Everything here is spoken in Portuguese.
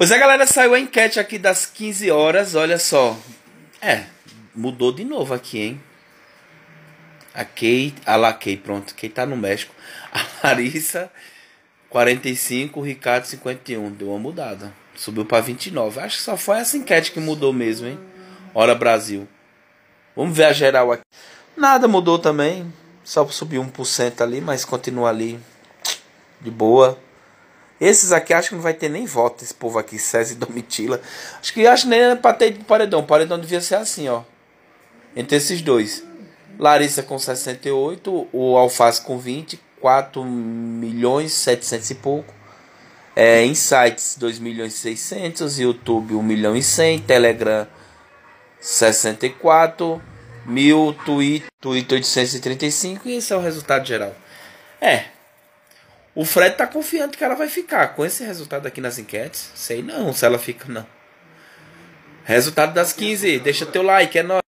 Pois é, galera, saiu a enquete aqui das 15 horas, olha só. É, mudou de novo aqui, hein? A Kay, a La Kay, pronto, quem tá no México. A Larissa, 45, o Ricardo, 51. Deu uma mudada, subiu para 29. Acho que só foi essa enquete que mudou mesmo, hein? Hora Brasil. Vamos ver a geral aqui. Nada mudou também, só subiu 1% ali, mas continua ali de boa. Esses aqui acho que não vai ter nem voto, esse povo aqui, César e Domitila. Acho que acho nem pra ter paredão. Paredão devia ser assim, ó. Entre esses dois. Larissa com 68, o Alface com 20, 4 milhões 700 e pouco. É, Insights 2 milhões 600, YouTube 1 milhão e 100, Telegram 64 mil, Twitter, Twitter 835 e esse é o resultado geral. É, o Fred tá confiante que ela vai ficar. Com esse resultado aqui nas enquetes, sei não se ela fica, não. Resultado das 15. Deixa teu like, é nóis.